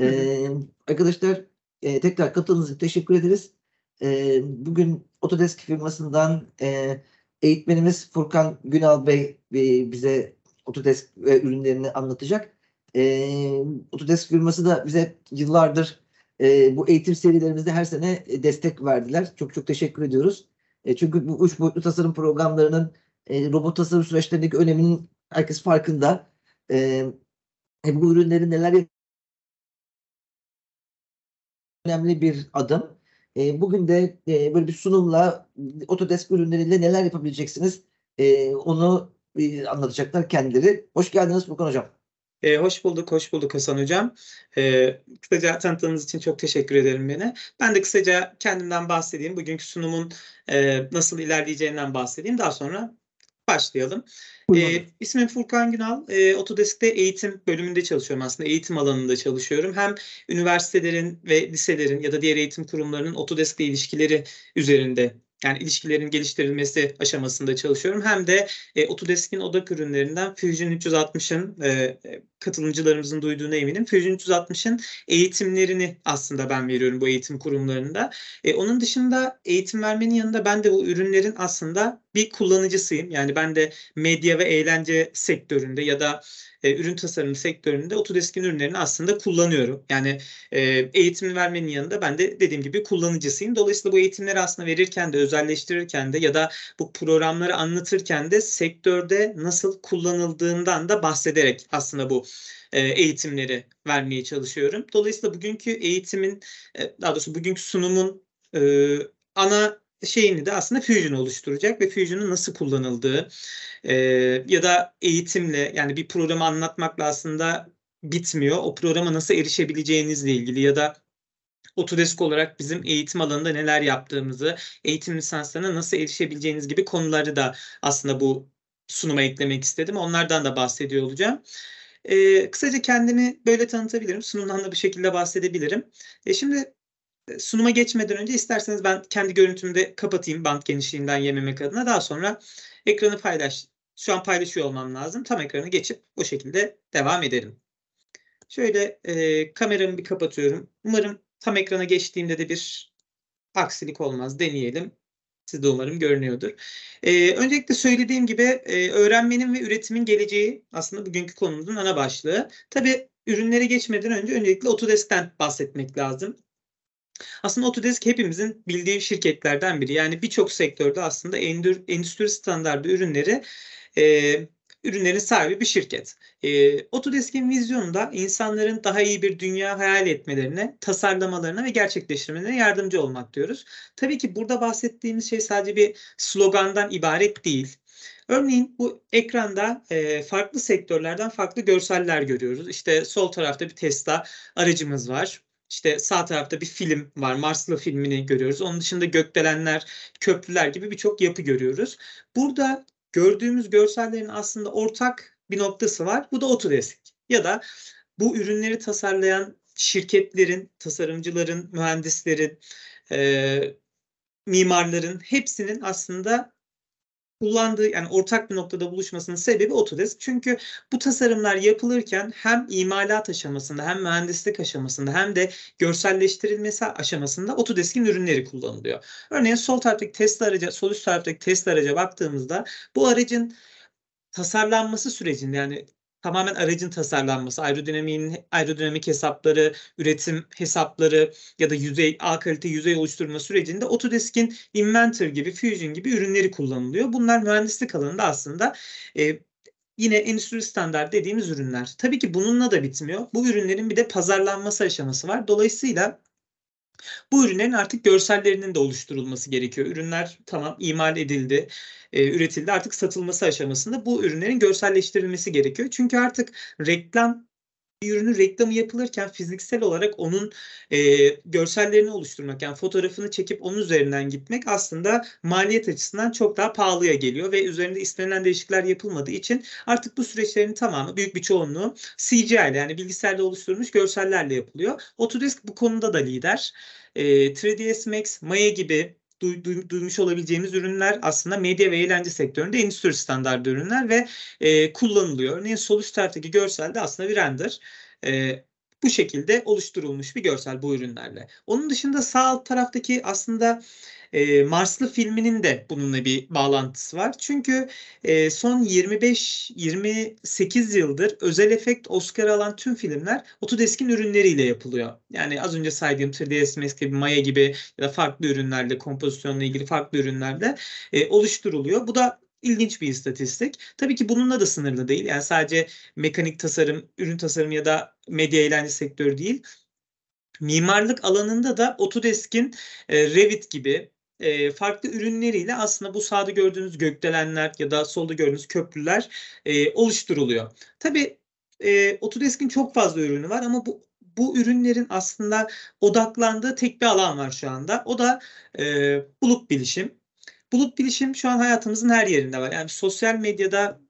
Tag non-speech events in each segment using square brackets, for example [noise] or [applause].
Ee, arkadaşlar e, tekrar katıldığınız için teşekkür ederiz. E, bugün Otodesk firmasından e, eğitmenimiz Furkan Günal Bey e, bize Otodesk e, ürünlerini anlatacak. E, Otodesk firması da bize yıllardır e, bu eğitim serilerimizde her sene destek verdiler. Çok çok teşekkür ediyoruz. E, çünkü bu üç boyutlu tasarım programlarının e, robot tasarım süreçlerindeki öneminin herkes farkında. E, bu ürünlerin neler önemli bir adım. E, bugün de e, böyle bir sunumla e, Autodesk ürünleriyle neler yapabileceksiniz e, onu e, anlatacaklar kendileri. Hoş geldiniz Furkan Hocam. E, hoş bulduk, hoş bulduk Hasan Hocam. E, kısaca tanıttığınız için çok teşekkür ederim beni. Ben de kısaca kendimden bahsedeyim. Bugünkü sunumun e, nasıl ilerleyeceğinden bahsedeyim. Daha sonra başlayalım. E, ismim Furkan Günal. E, Otodesk'te eğitim bölümünde çalışıyorum aslında. Eğitim alanında çalışıyorum. Hem üniversitelerin ve liselerin ya da diğer eğitim kurumlarının Otodesk'le ilişkileri üzerinde yani ilişkilerin geliştirilmesi aşamasında çalışıyorum. Hem de e, Otodesk'in odak ürünlerinden Fusion 360'ın e, katılımcılarımızın duyduğuna eminim. Fusion 360'ın eğitimlerini aslında ben veriyorum bu eğitim kurumlarında. E, onun dışında eğitim vermenin yanında ben de bu ürünlerin aslında bir kullanıcısıyım. Yani ben de medya ve eğlence sektöründe ya da e, ürün tasarımı sektöründe Autodesk'in ürünlerini aslında kullanıyorum. Yani e, eğitim vermenin yanında ben de dediğim gibi kullanıcısıyım. Dolayısıyla bu eğitimleri aslında verirken de özelleştirirken de ya da bu programları anlatırken de sektörde nasıl kullanıldığından da bahsederek aslında bu e, eğitimleri vermeye çalışıyorum. Dolayısıyla bugünkü eğitimin, e, daha doğrusu bugünkü sunumun e, ana şeyini de aslında Fusion oluşturacak ve Fusion'un nasıl kullanıldığı ya da eğitimle yani bir programı anlatmakla aslında bitmiyor. O programa nasıl erişebileceğinizle ilgili ya da Otodesk olarak bizim eğitim alanında neler yaptığımızı, eğitim lisanslarına nasıl erişebileceğiniz gibi konuları da aslında bu sunuma eklemek istedim. Onlardan da bahsediyor olacağım. E, kısaca kendimi böyle tanıtabilirim. Sunumdan da bu şekilde bahsedebilirim. E, şimdi e, sunuma geçmeden önce isterseniz ben kendi görüntümü de kapatayım band genişliğinden yememek adına. Daha sonra ekranı paylaş. Şu an paylaşıyor olmam lazım. Tam ekranı geçip o şekilde devam edelim. Şöyle e, kameramı bir kapatıyorum. Umarım tam ekrana geçtiğimde de bir aksilik olmaz. Deneyelim. Siz de umarım görünüyordur. Ee, öncelikle söylediğim gibi e, öğrenmenin ve üretimin geleceği aslında bugünkü konumuzun ana başlığı. Tabii ürünlere geçmeden önce öncelikle Autodesk'ten bahsetmek lazım. Aslında Autodesk hepimizin bildiği şirketlerden biri. Yani birçok sektörde aslında endüstri standartı ürünleri e, ürünlerin sahibi bir şirket. E, Autodesk'in vizyonu da insanların daha iyi bir dünya hayal etmelerine, tasarlamalarına ve gerçekleştirmelerine yardımcı olmak diyoruz. Tabii ki burada bahsettiğimiz şey sadece bir slogandan ibaret değil. Örneğin bu ekranda e, farklı sektörlerden farklı görseller görüyoruz. İşte sol tarafta bir Tesla aracımız var. İşte sağ tarafta bir film var. Marslı filmini görüyoruz. Onun dışında gökdelenler, köprüler gibi birçok yapı görüyoruz. Burada gördüğümüz görsellerin aslında ortak bir noktası var. Bu da Autodesk. Ya da bu ürünleri tasarlayan şirketlerin, tasarımcıların, mühendislerin, e, mimarların hepsinin aslında kullandığı yani ortak bir noktada buluşmasının sebebi Autodesk. Çünkü bu tasarımlar yapılırken hem imalat aşamasında hem mühendislik aşamasında hem de görselleştirilmesi aşamasında Autodesk'in ürünleri kullanılıyor. Örneğin sol taraftaki test araca, sol üst taraftaki test araca baktığımızda bu aracın tasarlanması sürecinde yani tamamen aracın tasarlanması, aerodinamiğin aerodinamik hesapları, üretim hesapları ya da yüzey A kalite yüzey oluşturma sürecinde Autodesk'in Inventor gibi, Fusion gibi ürünleri kullanılıyor. Bunlar mühendislik alanında aslında e, Yine endüstri standart dediğimiz ürünler. Tabii ki bununla da bitmiyor. Bu ürünlerin bir de pazarlanması aşaması var. Dolayısıyla bu ürünlerin artık görsellerinin de oluşturulması gerekiyor. Ürünler tamam imal edildi, e, üretildi artık satılması aşamasında bu ürünlerin görselleştirilmesi gerekiyor. Çünkü artık reklam bir ürünün reklamı yapılırken fiziksel olarak onun e, görsellerini oluşturmak yani fotoğrafını çekip onun üzerinden gitmek aslında maliyet açısından çok daha pahalıya geliyor ve üzerinde istenilen değişiklikler yapılmadığı için artık bu süreçlerin tamamı büyük bir çoğunluğu CGI yani bilgisayarda oluşturulmuş görsellerle yapılıyor. Autodesk bu konuda da lider. E, 3ds Max, Maya gibi duymuş olabileceğimiz ürünler aslında medya ve eğlence sektöründe endüstri standartı ürünler ve e, kullanılıyor. Örneğin sol üst taraftaki görselde aslında bir render. E, bu şekilde oluşturulmuş bir görsel bu ürünlerle. Onun dışında sağ alt taraftaki aslında e, Marslı filminin de bununla bir bağlantısı var. Çünkü e, son 25-28 yıldır özel efekt Oscar alan tüm filmler Autodesk'in ürünleriyle yapılıyor. Yani az önce saydığım 3ds Max gibi, Maya gibi ya da farklı ürünlerle, kompozisyonla ilgili farklı ürünlerle e, oluşturuluyor. Bu da ilginç bir istatistik. Tabii ki bununla da sınırlı değil. Yani sadece mekanik tasarım, ürün tasarım ya da medya eğlence sektörü değil. Mimarlık alanında da Autodesk'in e, Revit gibi e, farklı ürünleriyle aslında bu sağda gördüğünüz gökdelenler ya da solda gördüğünüz köprüler e, oluşturuluyor. Tabii e, Autodesk'in çok fazla ürünü var ama bu bu ürünlerin aslında odaklandığı tek bir alan var şu anda. O da e, bulut bilişim. Bulut bilişim şu an hayatımızın her yerinde var. Yani sosyal medyada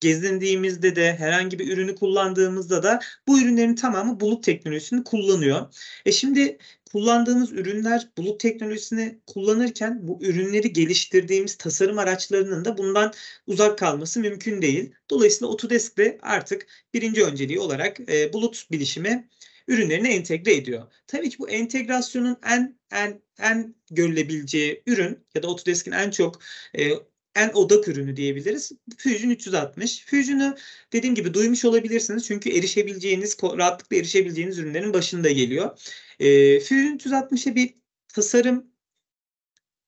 gezindiğimizde de herhangi bir ürünü kullandığımızda da bu ürünlerin tamamı bulut teknolojisini kullanıyor. E şimdi kullandığımız ürünler bulut teknolojisini kullanırken bu ürünleri geliştirdiğimiz tasarım araçlarının da bundan uzak kalması mümkün değil. Dolayısıyla Autodesk de artık birinci önceliği olarak e, bulut bilişimi ürünlerini entegre ediyor. Tabii ki bu entegrasyonun en en en görülebileceği ürün ya da Autodesk'in en çok e, en odak ürünü diyebiliriz. Fusion 360. Fusion'u dediğim gibi duymuş olabilirsiniz. Çünkü erişebileceğiniz, rahatlıkla erişebileceğiniz ürünlerin başında geliyor. E, Fusion 360'a bir tasarım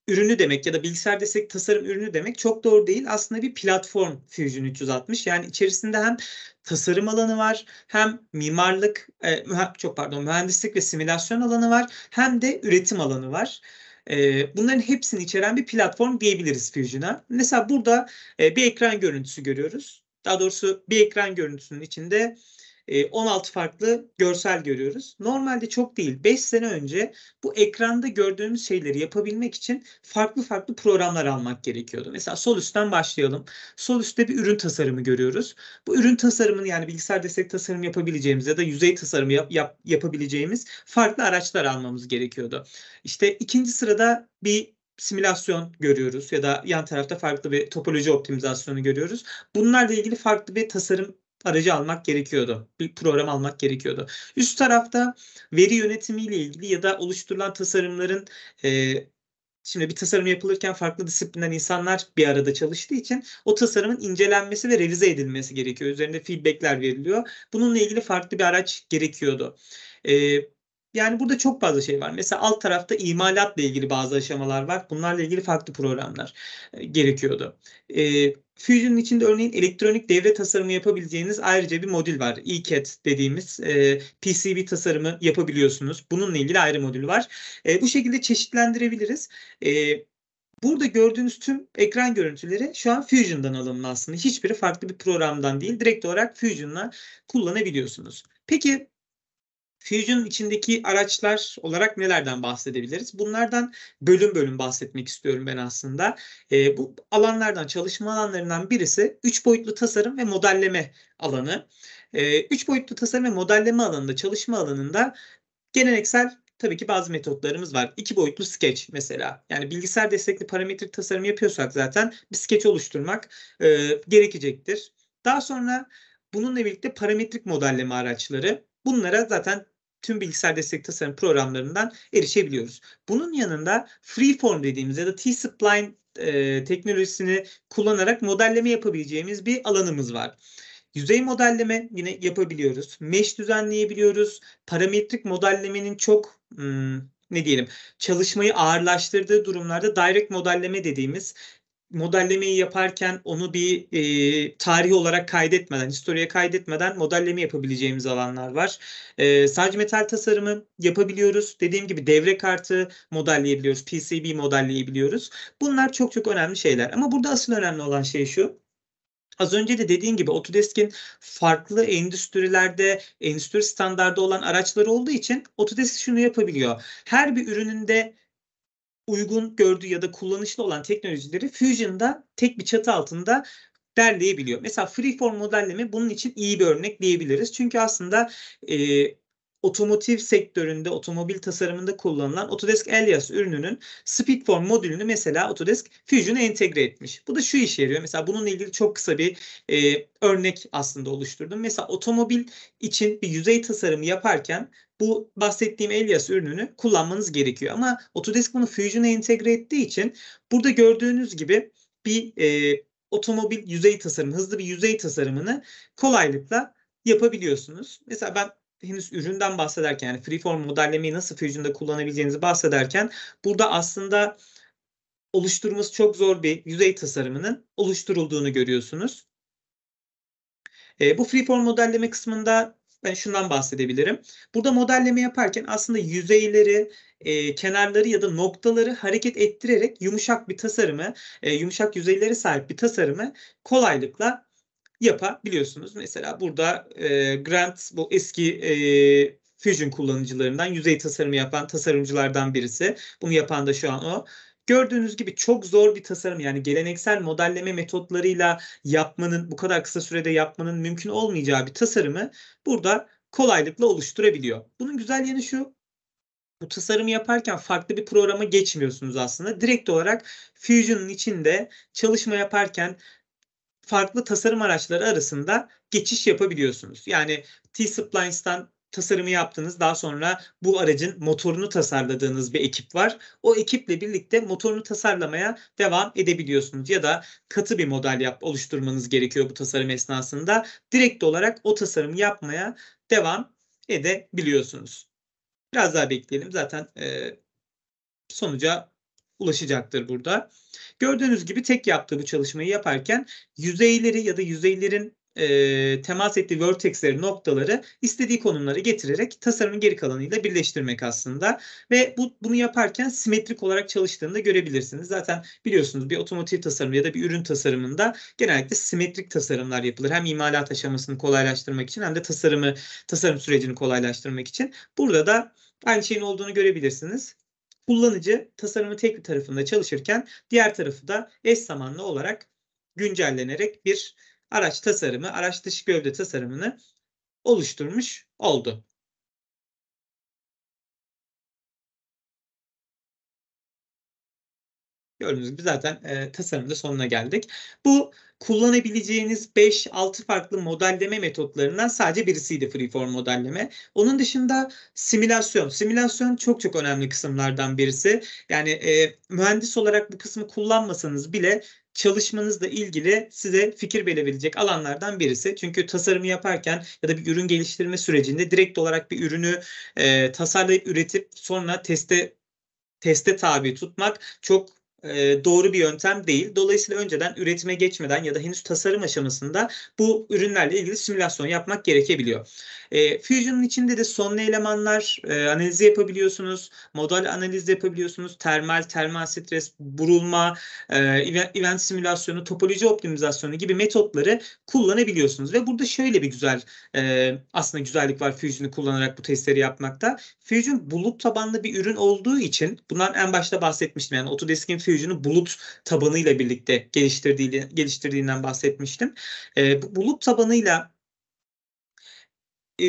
ürünü demek ya da bilgisayar desek tasarım ürünü demek çok doğru değil. Aslında bir platform Fusion 360. Yani içerisinde hem tasarım alanı var, hem mimarlık, e, çok pardon mühendislik ve simülasyon alanı var, hem de üretim alanı var. Ee, bunların hepsini içeren bir platform diyebiliriz Fusion'a. Mesela burada e, bir ekran görüntüsü görüyoruz. Daha doğrusu bir ekran görüntüsünün içinde 16 e, farklı görsel görüyoruz. Normalde çok değil. 5 sene önce bu ekranda gördüğümüz şeyleri yapabilmek için farklı farklı programlar almak gerekiyordu. Mesela sol üstten başlayalım. Sol üstte bir ürün tasarımı görüyoruz. Bu ürün tasarımını yani bilgisayar destek tasarım yapabileceğimiz ya da yüzey tasarımı yap, yap, yapabileceğimiz farklı araçlar almamız gerekiyordu. İşte ikinci sırada bir simülasyon görüyoruz ya da yan tarafta farklı bir topoloji optimizasyonu görüyoruz. Bunlarla ilgili farklı bir tasarım aracı almak gerekiyordu. Bir program almak gerekiyordu. Üst tarafta veri yönetimiyle ilgili ya da oluşturulan tasarımların e, Şimdi bir tasarım yapılırken farklı disiplinden insanlar bir arada çalıştığı için o tasarımın incelenmesi ve revize edilmesi gerekiyor. Üzerinde feedbackler veriliyor. Bununla ilgili farklı bir araç gerekiyordu. Ee, yani burada çok fazla şey var. Mesela alt tarafta imalatla ilgili bazı aşamalar var. Bunlarla ilgili farklı programlar e, gerekiyordu. E, Fusion'ın içinde örneğin elektronik devre tasarımı yapabileceğiniz ayrıca bir modül var. ECAT dediğimiz e, PCB tasarımı yapabiliyorsunuz. Bununla ilgili ayrı modül var. E, bu şekilde çeşitlendirebiliriz. E, Burada gördüğünüz tüm ekran görüntüleri şu an Fusion'dan alınma aslında. Hiçbiri farklı bir programdan değil. Direkt olarak Fusion'la kullanabiliyorsunuz. Peki Fusion içindeki araçlar olarak nelerden bahsedebiliriz? Bunlardan bölüm bölüm bahsetmek istiyorum ben aslında. E, bu alanlardan, çalışma alanlarından birisi 3 boyutlu tasarım ve modelleme alanı. E, boyutlu tasarım ve modelleme alanında, çalışma alanında geleneksel tabii ki bazı metotlarımız var. İki boyutlu sketch mesela. Yani bilgisayar destekli parametrik tasarım yapıyorsak zaten bir sketch oluşturmak e, gerekecektir. Daha sonra bununla birlikte parametrik modelleme araçları. Bunlara zaten tüm bilgisayar destek tasarım programlarından erişebiliyoruz. Bunun yanında Freeform dediğimiz ya da T-Spline e, teknolojisini kullanarak modelleme yapabileceğimiz bir alanımız var. Yüzey modelleme yine yapabiliyoruz. Mesh düzenleyebiliyoruz. Parametrik modellemenin çok hmm, ne diyelim çalışmayı ağırlaştırdığı durumlarda direct modelleme dediğimiz modellemeyi yaparken onu bir e, tarih olarak kaydetmeden, historiye kaydetmeden modelleme yapabileceğimiz alanlar var. E, sadece metal tasarımı yapabiliyoruz. Dediğim gibi devre kartı modelleyebiliyoruz, PCB modelleyebiliyoruz. Bunlar çok çok önemli şeyler. Ama burada asıl önemli olan şey şu. Az önce de dediğim gibi Autodesk'in farklı endüstrilerde endüstri standardı olan araçları olduğu için Autodesk şunu yapabiliyor. Her bir ürününde uygun gördüğü ya da kullanışlı olan teknolojileri Fusion'da tek bir çatı altında derleyebiliyor. Mesela freeform modelleme bunun için iyi bir örnek diyebiliriz. Çünkü aslında e, otomotiv sektöründe, otomobil tasarımında kullanılan Autodesk Alias ürününün Speedform modülünü mesela Autodesk Fusion'a entegre etmiş. Bu da şu işe yarıyor. Mesela bununla ilgili çok kısa bir e, örnek aslında oluşturdum. Mesela otomobil için bir yüzey tasarımı yaparken bu bahsettiğim Elias ürününü kullanmanız gerekiyor. Ama Autodesk bunu Fusion'a entegre ettiği için burada gördüğünüz gibi bir e, otomobil yüzey tasarımı, hızlı bir yüzey tasarımını kolaylıkla yapabiliyorsunuz. Mesela ben henüz üründen bahsederken yani freeform modellemeyi nasıl Fusion'da kullanabileceğinizi bahsederken burada aslında oluşturması çok zor bir yüzey tasarımının oluşturulduğunu görüyorsunuz. E, bu freeform modelleme kısmında ben şundan bahsedebilirim. Burada modelleme yaparken aslında yüzeyleri, e, kenarları ya da noktaları hareket ettirerek yumuşak bir tasarımı, e, yumuşak yüzeylere sahip bir tasarımı kolaylıkla yapabiliyorsunuz. Mesela burada e, Grant bu eski e, Fusion kullanıcılarından yüzey tasarımı yapan tasarımcılardan birisi. Bunu yapan da şu an o. Gördüğünüz gibi çok zor bir tasarım yani geleneksel modelleme metotlarıyla yapmanın bu kadar kısa sürede yapmanın mümkün olmayacağı bir tasarımı burada kolaylıkla oluşturabiliyor. Bunun güzel yanı şu bu tasarımı yaparken farklı bir programa geçmiyorsunuz aslında. Direkt olarak Fusion'un içinde çalışma yaparken farklı tasarım araçları arasında geçiş yapabiliyorsunuz. Yani T-Splines'tan tasarımı yaptınız. Daha sonra bu aracın motorunu tasarladığınız bir ekip var. O ekiple birlikte motorunu tasarlamaya devam edebiliyorsunuz. Ya da katı bir model yap oluşturmanız gerekiyor bu tasarım esnasında. Direkt olarak o tasarım yapmaya devam edebiliyorsunuz. Biraz daha bekleyelim. Zaten e, sonuca ulaşacaktır burada. Gördüğünüz gibi tek yaptığı bu çalışmayı yaparken yüzeyleri ya da yüzeylerin e, temas ettiği vertexleri, noktaları istediği konumlara getirerek tasarımın geri kalanıyla birleştirmek aslında. Ve bu, bunu yaparken simetrik olarak çalıştığını da görebilirsiniz. Zaten biliyorsunuz bir otomotiv tasarımı ya da bir ürün tasarımında genellikle simetrik tasarımlar yapılır. Hem imalat aşamasını kolaylaştırmak için hem de tasarımı tasarım sürecini kolaylaştırmak için. Burada da aynı şeyin olduğunu görebilirsiniz kullanıcı tasarımı tek bir tarafında çalışırken diğer tarafı da eş zamanlı olarak güncellenerek bir araç tasarımı, araç dış gövde tasarımını oluşturmuş oldu. Gördüğünüz gibi zaten e, tasarımda sonuna geldik. Bu kullanabileceğiniz 5-6 farklı modelleme metotlarından sadece birisiydi freeform modelleme. Onun dışında simülasyon. Simülasyon çok çok önemli kısımlardan birisi. Yani e, mühendis olarak bu kısmı kullanmasanız bile çalışmanızla ilgili size fikir verebilecek alanlardan birisi. Çünkü tasarımı yaparken ya da bir ürün geliştirme sürecinde direkt olarak bir ürünü e, tasarlayıp üretip sonra teste teste tabi tutmak çok e, doğru bir yöntem değil. Dolayısıyla önceden üretime geçmeden ya da henüz tasarım aşamasında bu ürünlerle ilgili simülasyon yapmak gerekebiliyor. E, Fusion'un içinde de sonlu elemanlar e, analizi yapabiliyorsunuz, modal analizi yapabiliyorsunuz, termal, termal stres, burulma, event simülasyonu, topoloji optimizasyonu gibi metotları kullanabiliyorsunuz. Ve burada şöyle bir güzel aslında güzellik var Fusion'u kullanarak bu testleri yapmakta. Fusion bulut tabanlı bir ürün olduğu için bundan en başta bahsetmiştim. Yani Autodesk'in Fusion Fusion'u bulut tabanıyla birlikte geliştirdiği, geliştirdiğinden bahsetmiştim. E, bulut tabanıyla e,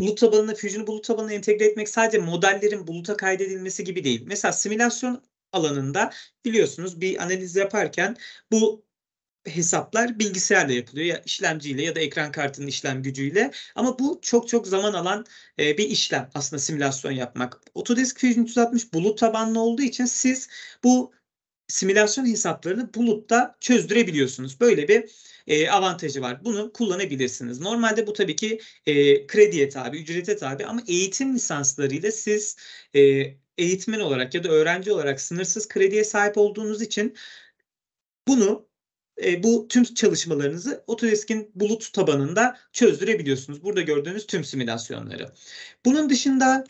bulut tabanına, Fusion'u bulut tabanına entegre etmek sadece modellerin buluta kaydedilmesi gibi değil. Mesela simülasyon alanında biliyorsunuz bir analiz yaparken bu hesaplar bilgisayarla yapılıyor ya işlemciyle ya da ekran kartının işlem gücüyle ama bu çok çok zaman alan e, bir işlem aslında simülasyon yapmak. Autodesk Fusion 360 bulut tabanlı olduğu için siz bu simülasyon hesaplarını bulutta çözdürebiliyorsunuz. Böyle bir e, avantajı var. Bunu kullanabilirsiniz. Normalde bu tabii ki e, krediye tabi, ücrete tabi ama eğitim lisanslarıyla siz e, eğitmen olarak ya da öğrenci olarak sınırsız krediye sahip olduğunuz için bunu e, bu tüm çalışmalarınızı Autodesk'in bulut tabanında çözdürebiliyorsunuz. Burada gördüğünüz tüm simülasyonları. Bunun dışında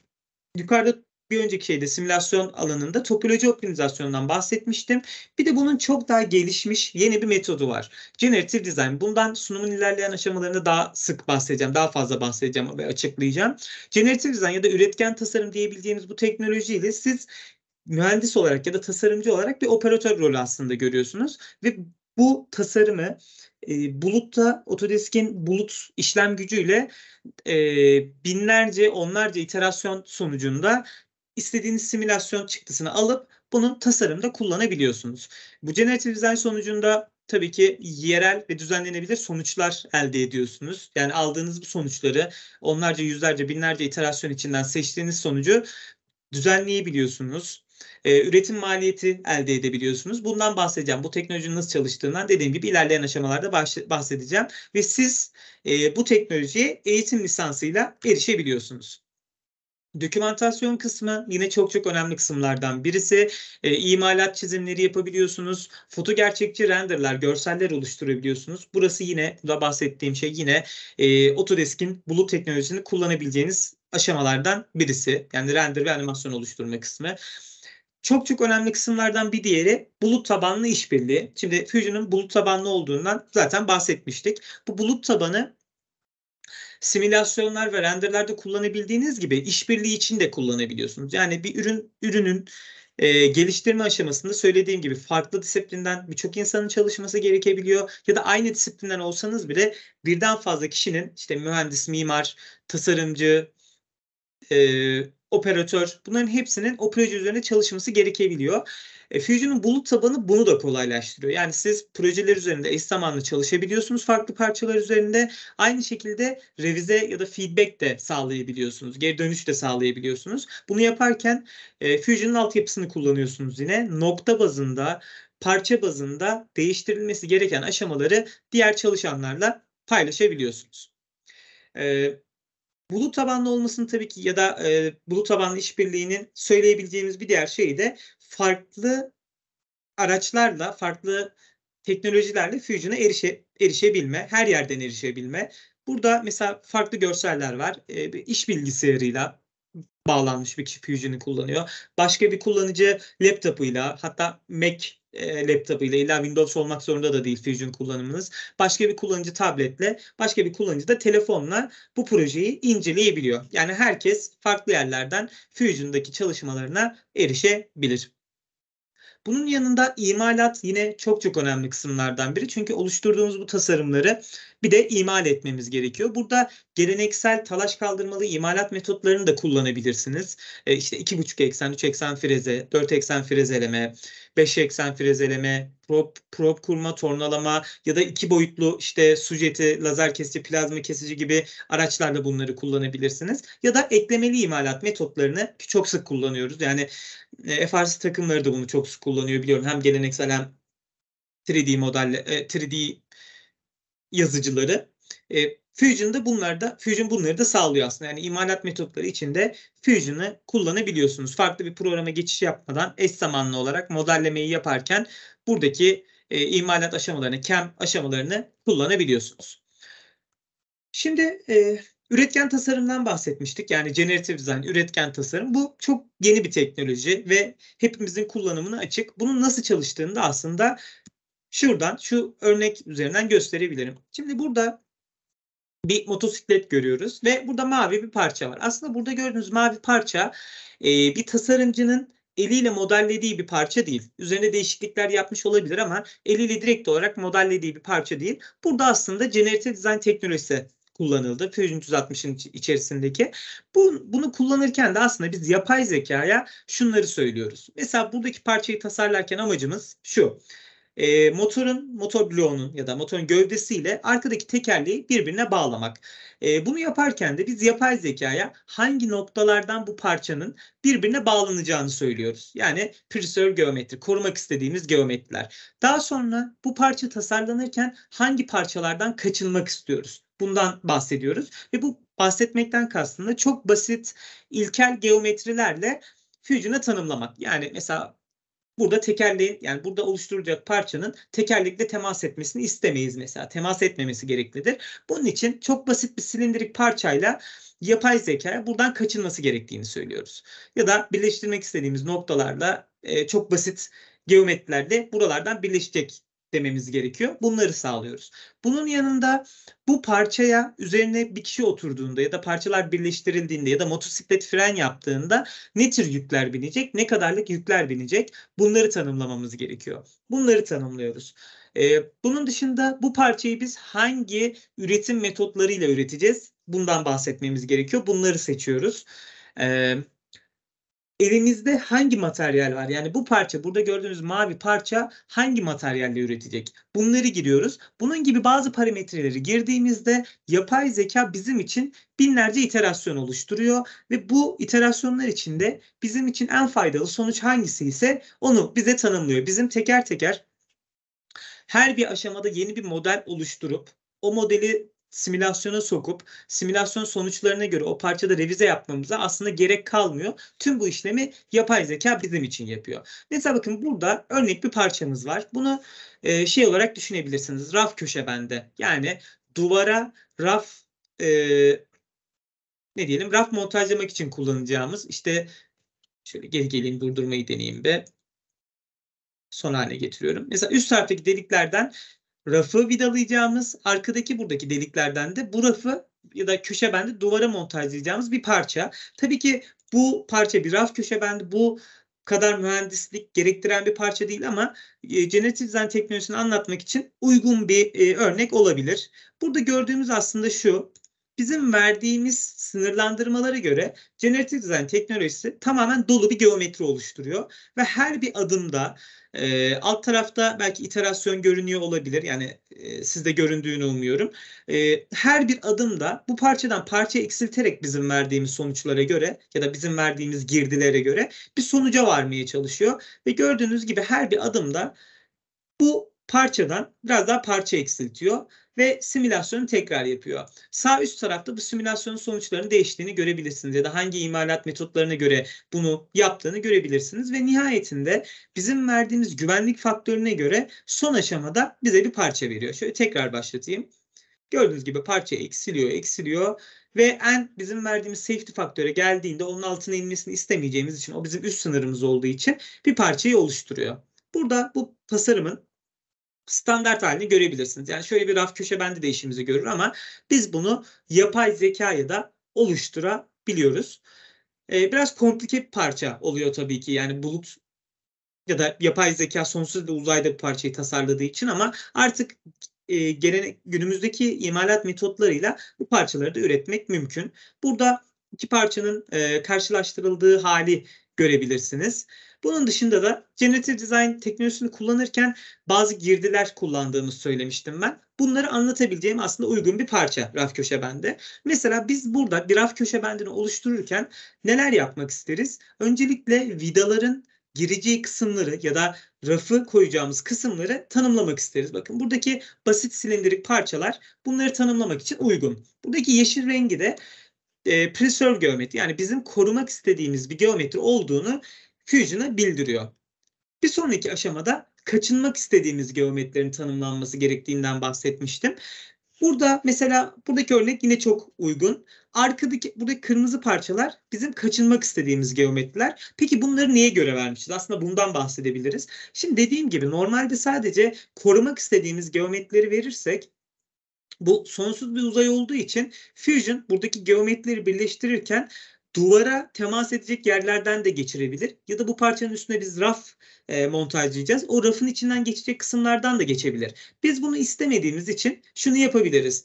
yukarıda bir önceki şeyde simülasyon alanında topoloji optimizasyonundan bahsetmiştim. Bir de bunun çok daha gelişmiş yeni bir metodu var. Generative Design. Bundan sunumun ilerleyen aşamalarında daha sık bahsedeceğim. Daha fazla bahsedeceğim ve açıklayacağım. Generative Design ya da üretken tasarım diyebileceğimiz bu teknolojiyle siz mühendis olarak ya da tasarımcı olarak bir operatör rolü aslında görüyorsunuz. Ve bu tasarımı e, bulutta Autodesk'in bulut işlem gücüyle e, binlerce onlarca iterasyon sonucunda istediğiniz simülasyon çıktısını alıp bunun tasarımda kullanabiliyorsunuz. Bu generatif dizayn sonucunda tabii ki yerel ve düzenlenebilir sonuçlar elde ediyorsunuz. Yani aldığınız bu sonuçları onlarca yüzlerce binlerce iterasyon içinden seçtiğiniz sonucu düzenleyebiliyorsunuz e, üretim maliyeti elde edebiliyorsunuz. Bundan bahsedeceğim. Bu teknolojinin nasıl çalıştığından dediğim gibi ilerleyen aşamalarda bahsedeceğim. Ve siz e, bu teknolojiye eğitim lisansıyla erişebiliyorsunuz. Dokümantasyon kısmı yine çok çok önemli kısımlardan birisi. E, imalat çizimleri yapabiliyorsunuz. Foto gerçekçi renderler, görseller oluşturabiliyorsunuz. Burası yine, da bahsettiğim şey yine e, Autodesk'in bulut teknolojisini kullanabileceğiniz aşamalardan birisi. Yani render ve animasyon oluşturma kısmı. Çok çok önemli kısımlardan bir diğeri bulut tabanlı işbirliği. Şimdi Fusion'un bulut tabanlı olduğundan zaten bahsetmiştik. Bu bulut tabanı simülasyonlar ve renderlerde kullanabildiğiniz gibi işbirliği için de kullanabiliyorsunuz. Yani bir ürün ürünün e, geliştirme aşamasında söylediğim gibi farklı disiplinden birçok insanın çalışması gerekebiliyor ya da aynı disiplinden olsanız bile birden fazla kişinin işte mühendis, mimar, tasarımcı, e, operatör bunların hepsinin o proje üzerine çalışması gerekebiliyor. E, Fusion'un bulut tabanı bunu da kolaylaştırıyor. Yani siz projeler üzerinde eş zamanlı çalışabiliyorsunuz farklı parçalar üzerinde. Aynı şekilde revize ya da feedback de sağlayabiliyorsunuz. Geri dönüş de sağlayabiliyorsunuz. Bunu yaparken e, Fusion'un altyapısını kullanıyorsunuz yine. Nokta bazında parça bazında değiştirilmesi gereken aşamaları diğer çalışanlarla paylaşabiliyorsunuz. Ee, Bulut tabanlı olmasının tabii ki ya da e, bulut tabanlı işbirliğinin söyleyebileceğimiz bir diğer şey de farklı araçlarla, farklı teknolojilerle Fusion'a erişe, erişebilme, her yerden erişebilme. Burada mesela farklı görseller var. E, iş bilgisayarıyla bağlanmış bir kişi Fusion'ı kullanıyor. Başka bir kullanıcı laptopuyla hatta Mac e, laptopuyla illa Windows olmak zorunda da değil Fusion kullanımınız. Başka bir kullanıcı tabletle, başka bir kullanıcı da telefonla bu projeyi inceleyebiliyor. Yani herkes farklı yerlerden Fusion'daki çalışmalarına erişebilir. Bunun yanında imalat yine çok çok önemli kısımlardan biri. Çünkü oluşturduğumuz bu tasarımları bir de imal etmemiz gerekiyor. Burada geleneksel talaş kaldırmalı imalat metotlarını da kullanabilirsiniz. E, işte 2,5 eksen, 3 eksen freze, 4 eksen frezeleme, 5 eksen frezeleme, prop, prop kurma, tornalama ya da iki boyutlu işte sujeti jeti, lazer kesici, plazma kesici gibi araçlarla bunları kullanabilirsiniz. Ya da eklemeli imalat metotlarını çok sık kullanıyoruz. Yani e, FRC takımları da bunu çok sık kullanıyor biliyorum. Hem geleneksel hem 3D model, 3D yazıcıları. E, Fusion da bunlar da Fusion bunları da sağlıyor aslında. Yani imalat metotları içinde Fusion'ı kullanabiliyorsunuz. Farklı bir programa geçiş yapmadan eş zamanlı olarak modellemeyi yaparken buradaki e, imalat aşamalarını, CAM aşamalarını kullanabiliyorsunuz. Şimdi e, üretken tasarımdan bahsetmiştik. Yani generative design, üretken tasarım. Bu çok yeni bir teknoloji ve hepimizin kullanımına açık. Bunun nasıl çalıştığını da aslında Şuradan şu örnek üzerinden gösterebilirim. Şimdi burada bir motosiklet görüyoruz ve burada mavi bir parça var. Aslında burada gördüğünüz mavi parça e, bir tasarımcının eliyle modellediği bir parça değil. Üzerine değişiklikler yapmış olabilir ama eliyle direkt olarak modellediği bir parça değil. Burada aslında generative design teknolojisi kullanıldı Fusion 360'ın içerisindeki. Bu, bunu kullanırken de aslında biz yapay zekaya şunları söylüyoruz. Mesela buradaki parçayı tasarlarken amacımız şu e, motorun motor bloğunun ya da motorun gövdesiyle arkadaki tekerleği birbirine bağlamak. E, bunu yaparken de biz yapay zekaya hangi noktalardan bu parçanın birbirine bağlanacağını söylüyoruz. Yani preserve geometri, korumak istediğimiz geometriler. Daha sonra bu parça tasarlanırken hangi parçalardan kaçınmak istiyoruz? Bundan bahsediyoruz ve bu bahsetmekten kastında çok basit ilkel geometrilerle Fusion'ı tanımlamak. Yani mesela burada tekerleğin yani burada oluşturacak parçanın tekerlekle temas etmesini istemeyiz mesela. Temas etmemesi gereklidir. Bunun için çok basit bir silindirik parçayla yapay zeka buradan kaçınması gerektiğini söylüyoruz. Ya da birleştirmek istediğimiz noktalarla e, çok basit geometrilerde buralardan birleşecek dememiz gerekiyor. Bunları sağlıyoruz. Bunun yanında bu parçaya üzerine bir kişi oturduğunda ya da parçalar birleştirildiğinde ya da motosiklet fren yaptığında ne tür yükler binecek, ne kadarlık yükler binecek bunları tanımlamamız gerekiyor. Bunları tanımlıyoruz. Ee, bunun dışında bu parçayı biz hangi üretim metotlarıyla üreteceğiz? Bundan bahsetmemiz gerekiyor. Bunları seçiyoruz. Ee, elimizde hangi materyal var? Yani bu parça burada gördüğünüz mavi parça hangi materyalle üretecek? Bunları giriyoruz. Bunun gibi bazı parametreleri girdiğimizde yapay zeka bizim için binlerce iterasyon oluşturuyor ve bu iterasyonlar içinde bizim için en faydalı sonuç hangisi ise onu bize tanımlıyor. Bizim teker teker her bir aşamada yeni bir model oluşturup o modeli simülasyona sokup simülasyon sonuçlarına göre o parçada revize yapmamıza aslında gerek kalmıyor. Tüm bu işlemi yapay zeka bizim için yapıyor. Mesela bakın burada örnek bir parçamız var. Bunu e, şey olarak düşünebilirsiniz. Raf köşe bende. Yani duvara raf e, ne diyelim raf montajlamak için kullanacağımız işte şöyle geri geleyim durdurmayı deneyeyim be son haline getiriyorum. Mesela üst taraftaki deliklerden rafı vidalayacağımız, arkadaki buradaki deliklerden de bu rafı ya da köşe bendi duvara montajlayacağımız bir parça. Tabii ki bu parça bir raf köşe bendi. Bu kadar mühendislik gerektiren bir parça değil ama e, generatif dizayn teknolojisini anlatmak için uygun bir e, örnek olabilir. Burada gördüğümüz aslında şu bizim verdiğimiz sınırlandırmalara göre generatif dizayn teknolojisi tamamen dolu bir geometri oluşturuyor ve her bir adımda e, alt tarafta belki iterasyon görünüyor olabilir yani e, sizde göründüğünü umuyorum. E, her bir adımda bu parçadan parça eksilterek bizim verdiğimiz sonuçlara göre ya da bizim verdiğimiz girdilere göre bir sonuca varmaya çalışıyor ve gördüğünüz gibi her bir adımda bu parçadan biraz daha parça eksiltiyor ve simülasyonu tekrar yapıyor. Sağ üst tarafta bu simülasyonun sonuçlarının değiştiğini görebilirsiniz ya da hangi imalat metotlarına göre bunu yaptığını görebilirsiniz ve nihayetinde bizim verdiğimiz güvenlik faktörüne göre son aşamada bize bir parça veriyor. Şöyle tekrar başlatayım. Gördüğünüz gibi parça eksiliyor, eksiliyor ve en bizim verdiğimiz safety faktöre geldiğinde onun altına inmesini istemeyeceğimiz için o bizim üst sınırımız olduğu için bir parçayı oluşturuyor. Burada bu tasarımın standart halini görebilirsiniz. Yani şöyle bir raf köşe bende de işimizi görür ama biz bunu yapay zekaya da oluşturabiliyoruz. Ee, biraz komplike bir parça oluyor tabii ki. Yani bulut ya da yapay zeka sonsuz ve uzayda bir parçayı tasarladığı için ama artık e, gelenek, günümüzdeki imalat metotlarıyla bu parçaları da üretmek mümkün. Burada iki parçanın e, karşılaştırıldığı hali görebilirsiniz. Bunun dışında da Generative Design teknolojisini kullanırken bazı girdiler kullandığımız söylemiştim ben. Bunları anlatabileceğim aslında uygun bir parça raf köşe bende. Mesela biz burada bir raf köşe bendini oluştururken neler yapmak isteriz? Öncelikle vidaların gireceği kısımları ya da rafı koyacağımız kısımları tanımlamak isteriz. Bakın buradaki basit silindirik parçalar bunları tanımlamak için uygun. Buradaki yeşil rengi de e, preserve geometri yani bizim korumak istediğimiz bir geometri olduğunu Fusion'a bildiriyor. Bir sonraki aşamada kaçınmak istediğimiz geometrilerin tanımlanması gerektiğinden bahsetmiştim. Burada mesela buradaki örnek yine çok uygun. Arkadaki buradaki kırmızı parçalar bizim kaçınmak istediğimiz geometriler. Peki bunları niye göre vermişiz? Aslında bundan bahsedebiliriz. Şimdi dediğim gibi normalde sadece korumak istediğimiz geometrileri verirsek bu sonsuz bir uzay olduğu için Fusion buradaki geometrileri birleştirirken duvara temas edecek yerlerden de geçirebilir. Ya da bu parçanın üstüne biz raf e, montajlayacağız. O rafın içinden geçecek kısımlardan da geçebilir. Biz bunu istemediğimiz için şunu yapabiliriz.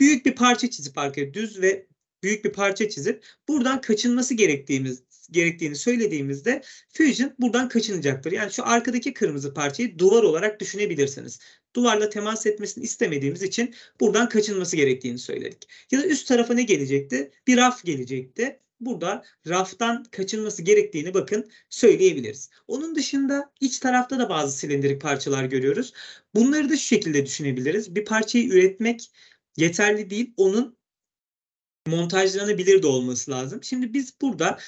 Büyük bir parça çizip arkaya düz ve büyük bir parça çizip buradan kaçınması gerektiğimiz gerektiğini söylediğimizde Fusion buradan kaçınacaktır. Yani şu arkadaki kırmızı parçayı duvar olarak düşünebilirsiniz. Duvarla temas etmesini istemediğimiz için buradan kaçınması gerektiğini söyledik. Ya da üst tarafa ne gelecekti? Bir raf gelecekti burada raftan kaçınması gerektiğini bakın söyleyebiliriz. Onun dışında iç tarafta da bazı silindirik parçalar görüyoruz. Bunları da şu şekilde düşünebiliriz. Bir parçayı üretmek yeterli değil. Onun montajlanabilir de olması lazım. Şimdi biz burada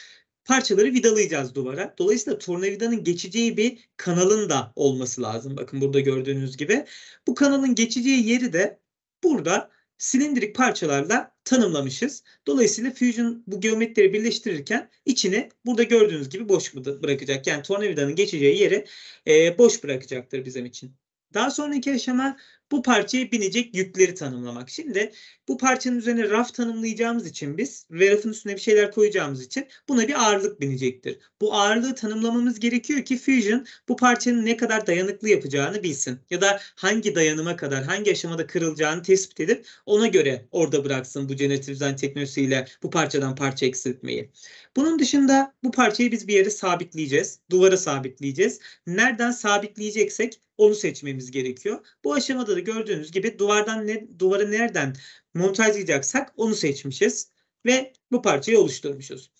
parçaları vidalayacağız duvara. Dolayısıyla tornavidanın geçeceği bir kanalın da olması lazım. Bakın burada gördüğünüz gibi. Bu kanalın geçeceği yeri de burada silindirik parçalarla tanımlamışız. Dolayısıyla Fusion bu geometrileri birleştirirken içini burada gördüğünüz gibi boş bırakacak. Yani tornavidanın geçeceği yeri e, boş bırakacaktır bizim için. Daha sonraki aşama bu parçaya binecek yükleri tanımlamak. Şimdi bu parçanın üzerine raf tanımlayacağımız için biz ve rafın üstüne bir şeyler koyacağımız için buna bir ağırlık binecektir. Bu ağırlığı tanımlamamız gerekiyor ki Fusion bu parçanın ne kadar dayanıklı yapacağını bilsin. Ya da hangi dayanıma kadar, hangi aşamada kırılacağını tespit edip ona göre orada bıraksın bu generatif design teknolojisiyle bu parçadan parça eksiltmeyi. Bunun dışında bu parçayı biz bir yere sabitleyeceğiz. Duvara sabitleyeceğiz. Nereden sabitleyeceksek onu seçmemiz gerekiyor. Bu aşamada Şurada gördüğünüz gibi duvardan ne, duvarı nereden montaj montajlayacaksak onu seçmişiz ve bu parçayı oluşturmuşuz.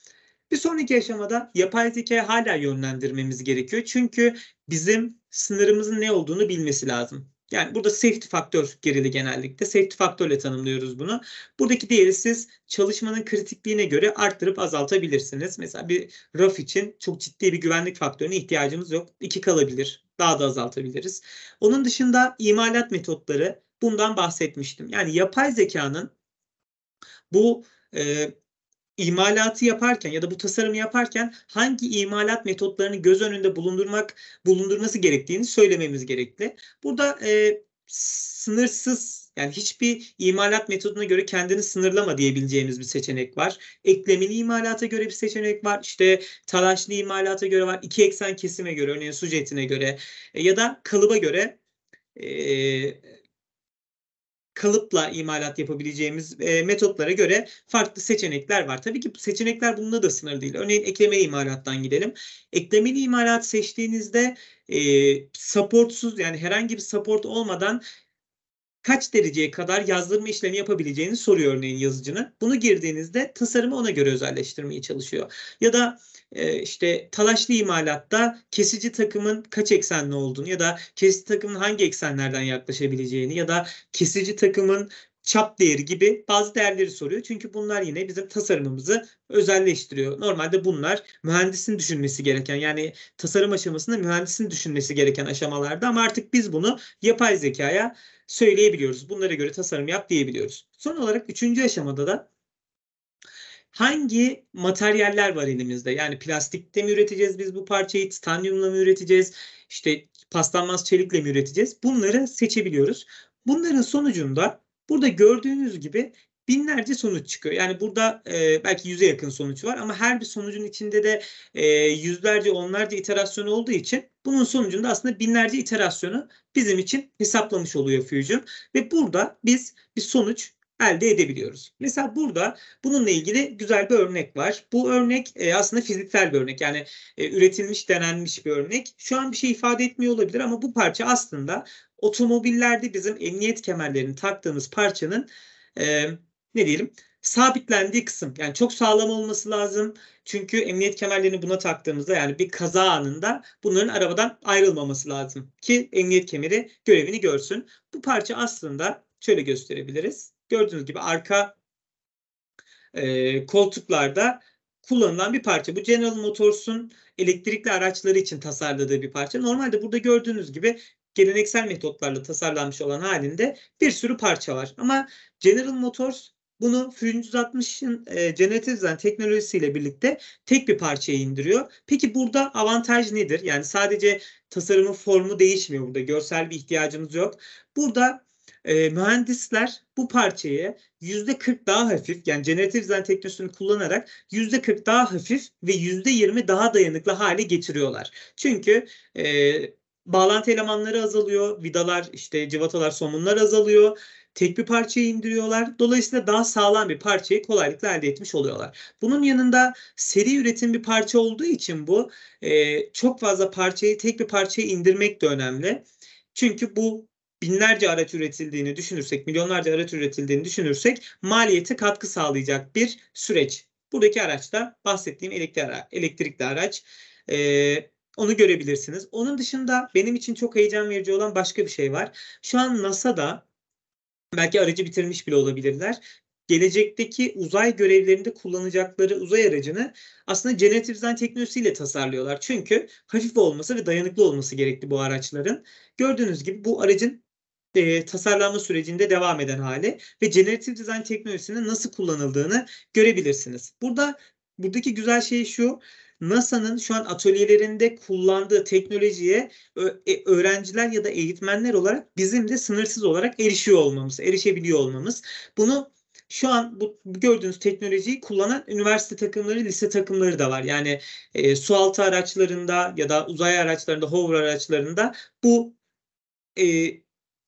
Bir sonraki aşamada yapay zeka hala yönlendirmemiz gerekiyor. Çünkü bizim sınırımızın ne olduğunu bilmesi lazım. Yani burada safety faktör gerili genellikle. Safety faktörle tanımlıyoruz bunu. Buradaki değeri siz çalışmanın kritikliğine göre arttırıp azaltabilirsiniz. Mesela bir raf için çok ciddi bir güvenlik faktörüne ihtiyacımız yok. İki kalabilir. Daha da azaltabiliriz. Onun dışında imalat metotları bundan bahsetmiştim. Yani yapay zekanın bu e, imalatı yaparken ya da bu tasarımı yaparken hangi imalat metotlarını göz önünde bulundurmak bulundurması gerektiğini söylememiz gerekli. Burada e, sınırsız yani hiçbir imalat metoduna göre kendini sınırlama diyebileceğimiz bir seçenek var. Eklemeli imalata göre bir seçenek var. İşte talaşlı imalata göre var. İki eksen kesime göre örneğin sujetine göre e, ya da kalıba göre e, kalıpla imalat yapabileceğimiz e, metotlara göre farklı seçenekler var. Tabii ki seçenekler bununla da sınır değil. Örneğin eklemeli imalattan gidelim. Eklemeli imalat seçtiğinizde e, supportsuz yani herhangi bir support olmadan kaç dereceye kadar yazdırma işlemi yapabileceğini soruyor örneğin yazıcının. Bunu girdiğinizde tasarımı ona göre özelleştirmeye çalışıyor. Ya da e, işte talaşlı imalatta kesici takımın kaç eksenli olduğunu ya da kesici takımın hangi eksenlerden yaklaşabileceğini ya da kesici takımın çap değeri gibi bazı değerleri soruyor. Çünkü bunlar yine bizim tasarımımızı özelleştiriyor. Normalde bunlar mühendisin düşünmesi gereken yani tasarım aşamasında mühendisin düşünmesi gereken aşamalarda ama artık biz bunu yapay zekaya söyleyebiliyoruz. Bunlara göre tasarım yap diyebiliyoruz. Son olarak üçüncü aşamada da hangi materyaller var elimizde? Yani plastikte mi üreteceğiz biz bu parçayı, titanyumla mı üreteceğiz, işte paslanmaz çelikle mi üreteceğiz? Bunları seçebiliyoruz. Bunların sonucunda Burada gördüğünüz gibi binlerce sonuç çıkıyor. Yani burada e, belki yüze yakın sonuç var ama her bir sonucun içinde de e, yüzlerce onlarca iterasyon olduğu için bunun sonucunda aslında binlerce iterasyonu bizim için hesaplamış oluyor Fusion. Ve burada biz bir sonuç elde edebiliyoruz. Mesela burada bununla ilgili güzel bir örnek var. Bu örnek e, aslında fiziksel bir örnek. Yani e, üretilmiş, denenmiş bir örnek. Şu an bir şey ifade etmiyor olabilir ama bu parça aslında otomobillerde bizim emniyet kemerlerini taktığımız parçanın e, ne diyelim sabitlendiği kısım. Yani çok sağlam olması lazım. Çünkü emniyet kemerlerini buna taktığımızda yani bir kaza anında bunların arabadan ayrılmaması lazım ki emniyet kemeri görevini görsün. Bu parça aslında şöyle gösterebiliriz. Gördüğünüz gibi arka e, koltuklarda kullanılan bir parça. Bu General Motors'un elektrikli araçları için tasarladığı bir parça. Normalde burada gördüğünüz gibi geleneksel metotlarla tasarlanmış olan halinde bir sürü parça var. Ama General Motors bunu F360'ın e, generative design teknolojisiyle birlikte tek bir parçaya indiriyor. Peki burada avantaj nedir? Yani sadece tasarımın formu değişmiyor burada. Görsel bir ihtiyacımız yok. Burada e, mühendisler bu parçayı yüzde %40 daha hafif yani generative design teknolojisini kullanarak yüzde %40 daha hafif ve yüzde %20 daha dayanıklı hale getiriyorlar. Çünkü e, bağlantı elemanları azalıyor. Vidalar işte civatalar somunlar azalıyor. Tek bir parçayı indiriyorlar. Dolayısıyla daha sağlam bir parçayı kolaylıkla elde etmiş oluyorlar. Bunun yanında seri üretim bir parça olduğu için bu e, çok fazla parçayı tek bir parçaya indirmek de önemli. Çünkü bu binlerce araç üretildiğini düşünürsek, milyonlarca araç üretildiğini düşünürsek maliyete katkı sağlayacak bir süreç. Buradaki araç da bahsettiğim elektrikli araç. Ee, onu görebilirsiniz. Onun dışında benim için çok heyecan verici olan başka bir şey var. Şu an NASA'da belki aracı bitirmiş bile olabilirler. Gelecekteki uzay görevlerinde kullanacakları uzay aracını aslında Genetive'den teknolojisiyle tasarlıyorlar. Çünkü hafif olması ve dayanıklı olması gerekli bu araçların. Gördüğünüz gibi bu aracın e, tasarlanma sürecinde devam eden hali ve generative dizayn teknolojisinin nasıl kullanıldığını görebilirsiniz. Burada buradaki güzel şey şu. NASA'nın şu an atölyelerinde kullandığı teknolojiye e, öğrenciler ya da eğitmenler olarak bizim de sınırsız olarak erişiyor olmamız, erişebiliyor olmamız. Bunu şu an bu gördüğünüz teknolojiyi kullanan üniversite takımları, lise takımları da var. Yani e, sualtı araçlarında ya da uzay araçlarında, hover araçlarında bu e,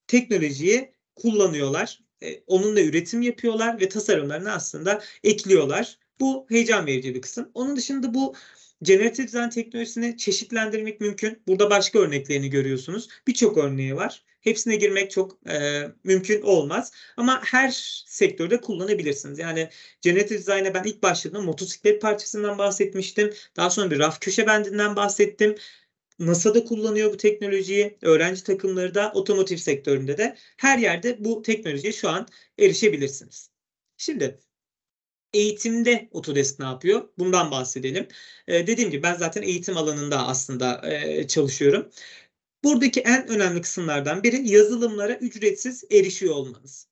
teknolojiyi kullanıyorlar. E, onunla üretim yapıyorlar ve tasarımlarını aslında ekliyorlar. Bu heyecan verici bir kısım. Onun dışında bu Generatif design teknolojisini çeşitlendirmek mümkün. Burada başka örneklerini görüyorsunuz. Birçok örneği var. Hepsine girmek çok e, mümkün olmaz. Ama her sektörde kullanabilirsiniz. Yani generatif Design'e ben ilk başladığımda motosiklet parçasından bahsetmiştim. Daha sonra bir raf köşe bendinden bahsettim. NASA'da kullanıyor bu teknolojiyi. Öğrenci takımları da otomotiv sektöründe de her yerde bu teknolojiye şu an erişebilirsiniz. Şimdi eğitimde Autodesk ne yapıyor? Bundan bahsedelim. E, dediğim gibi ben zaten eğitim alanında aslında e, çalışıyorum. Buradaki en önemli kısımlardan biri yazılımlara ücretsiz erişiyor olmanız.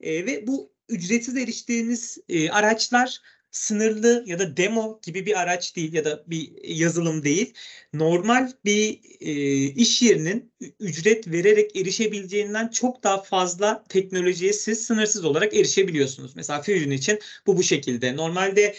E, ve bu ücretsiz eriştiğiniz e, araçlar sınırlı ya da demo gibi bir araç değil ya da bir yazılım değil. Normal bir e, iş yerinin ücret vererek erişebileceğinden çok daha fazla teknolojiye siz sınırsız olarak erişebiliyorsunuz. Mesela Fusion için bu bu şekilde. Normalde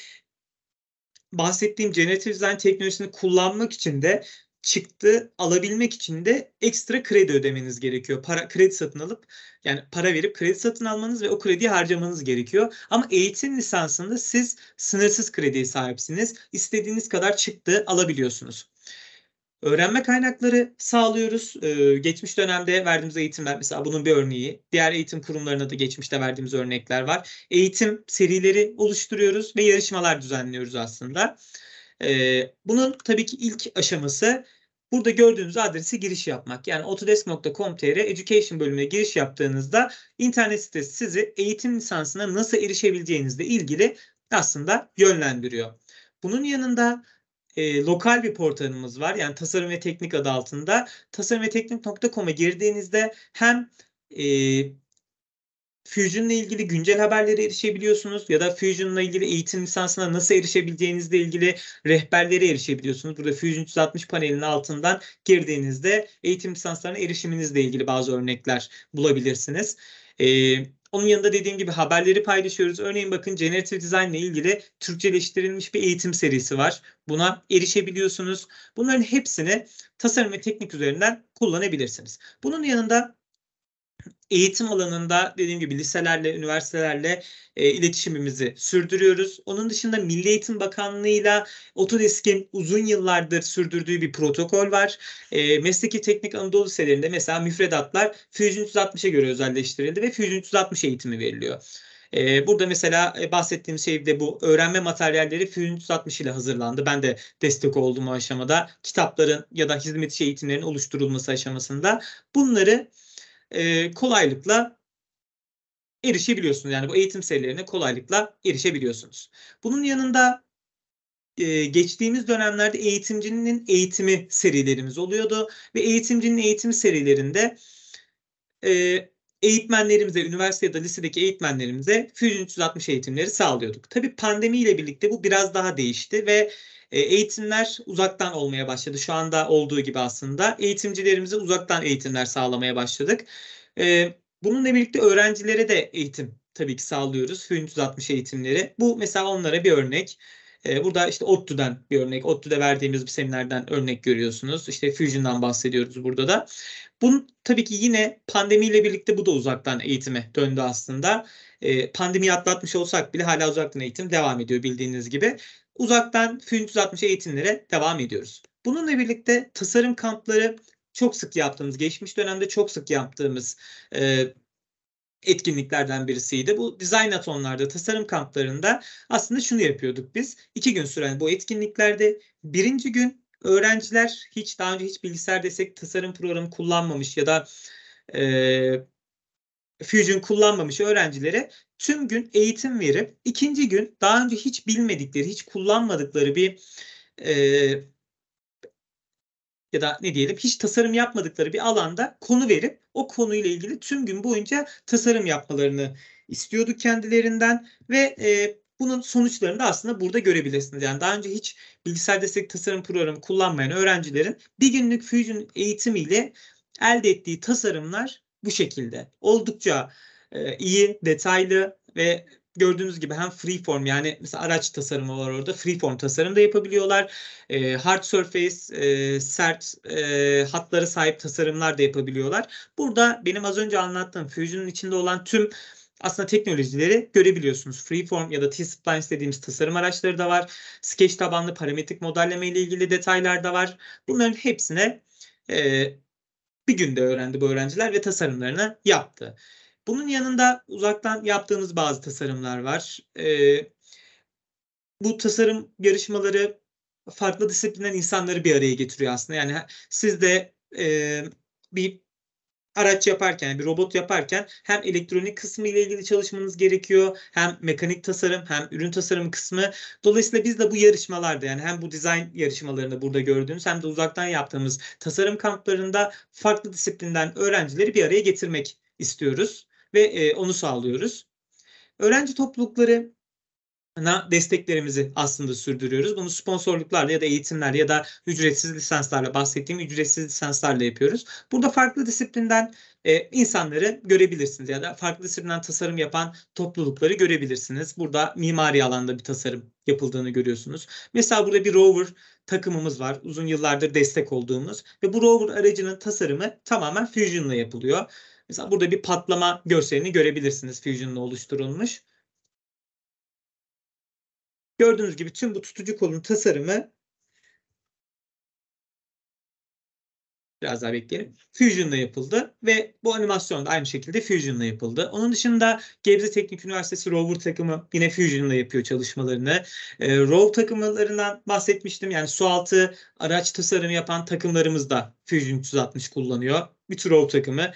bahsettiğim generative design teknolojisini kullanmak için de çıktı alabilmek için de ekstra kredi ödemeniz gerekiyor. Para kredi satın alıp yani para verip kredi satın almanız ve o krediyi harcamanız gerekiyor. Ama eğitim lisansında siz sınırsız krediye sahipsiniz. İstediğiniz kadar çıktı alabiliyorsunuz. Öğrenme kaynakları sağlıyoruz. Ee, geçmiş dönemde verdiğimiz eğitimler mesela bunun bir örneği. Diğer eğitim kurumlarına da geçmişte verdiğimiz örnekler var. Eğitim serileri oluşturuyoruz ve yarışmalar düzenliyoruz aslında. Ee, bunun tabii ki ilk aşaması Burada gördüğünüz adresi giriş yapmak. Yani otodesk.com.tr education bölümüne giriş yaptığınızda internet sitesi sizi eğitim lisansına nasıl erişebileceğinizle ilgili aslında yönlendiriyor. Bunun yanında e, lokal bir portalımız var. Yani tasarım ve teknik adı altında. tasarım ve teknik.com'a girdiğinizde hem e, Fusion'la ilgili güncel haberlere erişebiliyorsunuz ya da Fusion'la ilgili eğitim lisansına nasıl erişebileceğinizle ilgili rehberlere erişebiliyorsunuz. Burada Fusion 360 panelinin altından girdiğinizde eğitim lisanslarına erişiminizle ilgili bazı örnekler bulabilirsiniz. Ee, onun yanında dediğim gibi haberleri paylaşıyoruz. Örneğin bakın Generative Design ile ilgili Türkçeleştirilmiş bir eğitim serisi var. Buna erişebiliyorsunuz. Bunların hepsini tasarım ve teknik üzerinden kullanabilirsiniz. Bunun yanında eğitim alanında dediğim gibi liselerle, üniversitelerle e, iletişimimizi sürdürüyoruz. Onun dışında Milli Eğitim Bakanlığı'yla Otodesk'in uzun yıllardır sürdürdüğü bir protokol var. E, Mesleki Teknik Anadolu Liselerinde mesela müfredatlar Fusion 360'a göre özelleştirildi ve Fusion 360 eğitimi veriliyor. E, burada mesela e, bahsettiğim şey de bu öğrenme materyalleri Fusion 360 ile hazırlandı. Ben de destek oldum o aşamada. Kitapların ya da hizmet içi eğitimlerin oluşturulması aşamasında bunları e, kolaylıkla erişebiliyorsunuz. Yani bu eğitim serilerine kolaylıkla erişebiliyorsunuz. Bunun yanında e, geçtiğimiz dönemlerde eğitimcinin eğitimi serilerimiz oluyordu ve eğitimcinin eğitim serilerinde e, eğitmenlerimize, üniversite ya da lisedeki eğitmenlerimize Fusion 360 eğitimleri sağlıyorduk. Tabii pandemiyle birlikte bu biraz daha değişti ve e, eğitimler uzaktan olmaya başladı. Şu anda olduğu gibi aslında eğitimcilerimize uzaktan eğitimler sağlamaya başladık. E, bununla birlikte öğrencilere de eğitim tabii ki sağlıyoruz. Fusion 360 eğitimleri. Bu mesela onlara bir örnek. Ee, burada işte ODTÜ'den bir örnek, ODTÜ'de verdiğimiz bir seminerden örnek görüyorsunuz. İşte Fusion'dan bahsediyoruz burada da. Bunun tabii ki yine pandemiyle birlikte bu da uzaktan eğitime döndü aslında. E, pandemiyi atlatmış olsak bile hala uzaktan eğitim devam ediyor bildiğiniz gibi. Uzaktan Fusion 360 eğitimlere devam ediyoruz. Bununla birlikte tasarım kampları çok sık yaptığımız, geçmiş dönemde çok sık yaptığımız e, etkinliklerden birisiydi. Bu design atonlarda, tasarım kamplarında aslında şunu yapıyorduk biz. İki gün süren bu etkinliklerde birinci gün öğrenciler hiç daha önce hiç bilgisayar desek tasarım programı kullanmamış ya da e, Fusion kullanmamış öğrencilere tüm gün eğitim verip ikinci gün daha önce hiç bilmedikleri, hiç kullanmadıkları bir e, ya da ne diyelim hiç tasarım yapmadıkları bir alanda konu verip o konuyla ilgili tüm gün boyunca tasarım yapmalarını istiyorduk kendilerinden ve e, bunun sonuçlarını da aslında burada görebilirsiniz. Yani daha önce hiç bilgisayar destek tasarım programı kullanmayan öğrencilerin bir günlük Fusion eğitimiyle elde ettiği tasarımlar bu şekilde. Oldukça e, iyi, detaylı ve gördüğünüz gibi hem freeform yani mesela araç tasarımı var orada freeform tasarım da yapabiliyorlar. E, hard surface e, sert e, hatlara sahip tasarımlar da yapabiliyorlar. Burada benim az önce anlattığım Fusion'un içinde olan tüm aslında teknolojileri görebiliyorsunuz. Freeform ya da T-Splines dediğimiz tasarım araçları da var. Sketch tabanlı parametrik modelleme ile ilgili detaylar da var. Bunların hepsine e, bir günde öğrendi bu öğrenciler ve tasarımlarını yaptı. Bunun yanında uzaktan yaptığımız bazı tasarımlar var. Ee, bu tasarım yarışmaları farklı disiplinden insanları bir araya getiriyor aslında. Yani siz de e, bir araç yaparken, bir robot yaparken hem elektronik kısmı ile ilgili çalışmanız gerekiyor, hem mekanik tasarım, hem ürün tasarımı kısmı. Dolayısıyla biz de bu yarışmalarda yani hem bu dizayn yarışmalarında burada gördüğünüz, hem de uzaktan yaptığımız tasarım kamplarında farklı disiplinden öğrencileri bir araya getirmek istiyoruz ve e, onu sağlıyoruz. Öğrenci topluluklarına desteklerimizi aslında sürdürüyoruz. Bunu sponsorluklarla ya da eğitimler ya da ücretsiz lisanslarla bahsettiğim ücretsiz lisanslarla yapıyoruz. Burada farklı disiplinden e, insanları görebilirsiniz ya da farklı disiplinden tasarım yapan toplulukları görebilirsiniz. Burada mimari alanda bir tasarım yapıldığını görüyorsunuz. Mesela burada bir rover takımımız var. Uzun yıllardır destek olduğumuz ve bu rover aracının tasarımı tamamen Fusion'la yapılıyor. Mesela burada bir patlama görselini görebilirsiniz Fusion'la oluşturulmuş. Gördüğünüz gibi tüm bu tutucu kolun tasarımı biraz daha bekleyelim. Fusion'la yapıldı ve bu animasyon da aynı şekilde Fusion'la yapıldı. Onun dışında Gebze Teknik Üniversitesi Rover takımı yine Fusion'la yapıyor çalışmalarını. E, Rover takımlarından bahsetmiştim. Yani sualtı araç tasarımı yapan takımlarımız da Fusion 360 kullanıyor. Bir tür Rover takımı.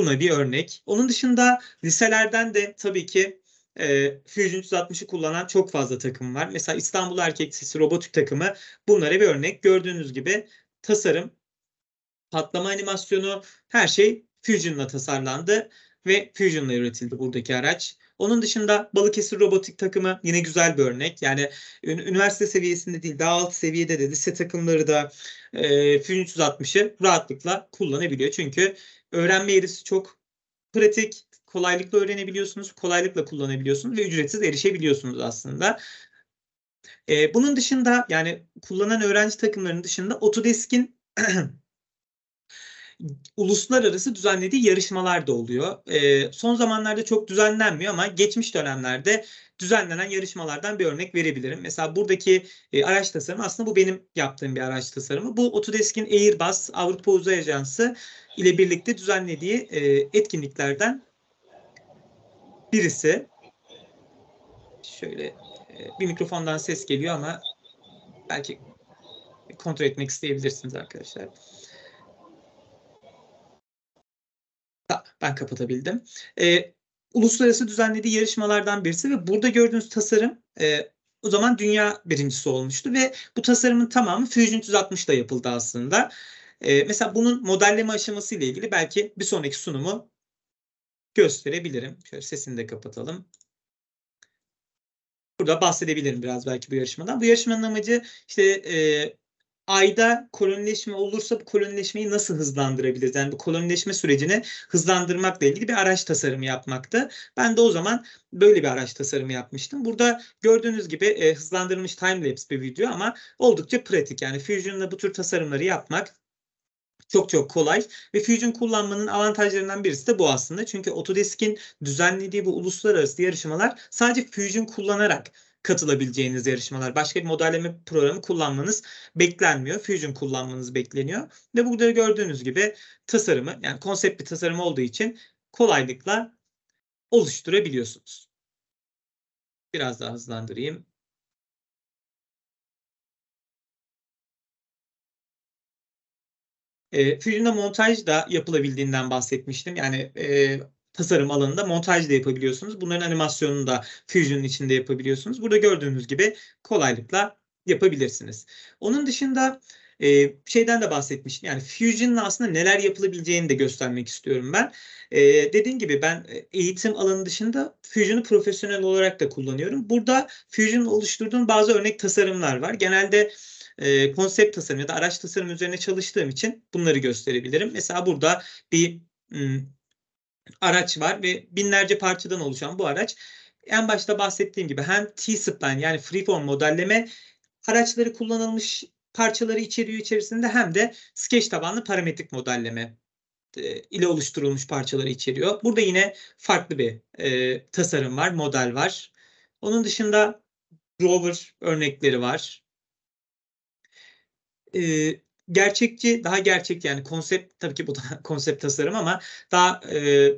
Buna bir örnek. Onun dışında liselerden de tabii ki e, Fusion 360'ı kullanan çok fazla takım var. Mesela İstanbul Erkek Sesi Robotik takımı bunlara bir örnek. Gördüğünüz gibi tasarım, patlama animasyonu her şey Fusion'la tasarlandı ve Fusion'la üretildi buradaki araç. Onun dışında Balıkesir Robotik takımı yine güzel bir örnek. Yani üniversite seviyesinde değil daha alt seviyede de lise takımları da e, Fusion 360'ı rahatlıkla kullanabiliyor. Çünkü Öğrenme eğrisi çok pratik, kolaylıkla öğrenebiliyorsunuz, kolaylıkla kullanabiliyorsunuz ve ücretsiz erişebiliyorsunuz aslında. Ee, bunun dışında yani kullanan öğrenci takımlarının dışında Autodesk'in [clears throat] uluslararası düzenlediği yarışmalar da oluyor. E, son zamanlarda çok düzenlenmiyor ama geçmiş dönemlerde düzenlenen yarışmalardan bir örnek verebilirim. Mesela buradaki e, araç tasarımı aslında bu benim yaptığım bir araç tasarımı. Bu Autodesk'in Airbus Avrupa Uzay Ajansı ile birlikte düzenlediği e, etkinliklerden birisi. Şöyle e, bir mikrofondan ses geliyor ama belki kontrol etmek isteyebilirsiniz arkadaşlar. Ben kapatabildim. E, uluslararası düzenlediği yarışmalardan birisi ve burada gördüğünüz tasarım e, o zaman dünya birincisi olmuştu ve bu tasarımın tamamı Fusion 360'da yapıldı aslında. E, mesela bunun modelleme aşaması ile ilgili belki bir sonraki sunumu gösterebilirim. Şöyle sesini de kapatalım. Burada bahsedebilirim biraz belki bu yarışmadan. Bu yarışmanın amacı işte e, ayda kolonileşme olursa bu kolonileşmeyi nasıl hızlandırabiliriz? Yani bu kolonileşme sürecini hızlandırmakla ilgili bir araç tasarımı yapmakta. Ben de o zaman böyle bir araç tasarımı yapmıştım. Burada gördüğünüz gibi e, hızlandırılmış timelapse bir video ama oldukça pratik. Yani Fusion'la bu tür tasarımları yapmak çok çok kolay ve Fusion kullanmanın avantajlarından birisi de bu aslında. Çünkü Autodesk'in düzenlediği bu uluslararası yarışmalar sadece Fusion kullanarak katılabileceğiniz yarışmalar. Başka bir modelleme programı kullanmanız beklenmiyor. Fusion kullanmanız bekleniyor. Ve burada gördüğünüz gibi tasarımı yani konsept bir tasarım olduğu için kolaylıkla oluşturabiliyorsunuz. Biraz daha hızlandırayım. E, Fusion'da montaj da yapılabildiğinden bahsetmiştim. Yani e, tasarım alanında montaj da yapabiliyorsunuz. Bunların animasyonunu da Fusion'un içinde yapabiliyorsunuz. Burada gördüğünüz gibi kolaylıkla yapabilirsiniz. Onun dışında e, şeyden de bahsetmiştim. Yani Fusion'la aslında neler yapılabileceğini de göstermek istiyorum ben. E, dediğim gibi ben e, eğitim alanı dışında Fusion'u profesyonel olarak da kullanıyorum. Burada Fusion'un oluşturduğum bazı örnek tasarımlar var. Genelde e, konsept tasarım ya da araç tasarım üzerine çalıştığım için bunları gösterebilirim. Mesela burada bir araç var ve binlerce parçadan oluşan bu araç en başta bahsettiğim gibi hem T-Spline yani freeform modelleme araçları kullanılmış parçaları içeriyor içerisinde hem de sketch tabanlı parametrik modelleme e, ile oluşturulmuş parçaları içeriyor. Burada yine farklı bir e, tasarım var, model var. Onun dışında rover örnekleri var. E, gerçekçi, daha gerçek yani konsept tabii ki bu da [laughs] konsept tasarım ama daha e,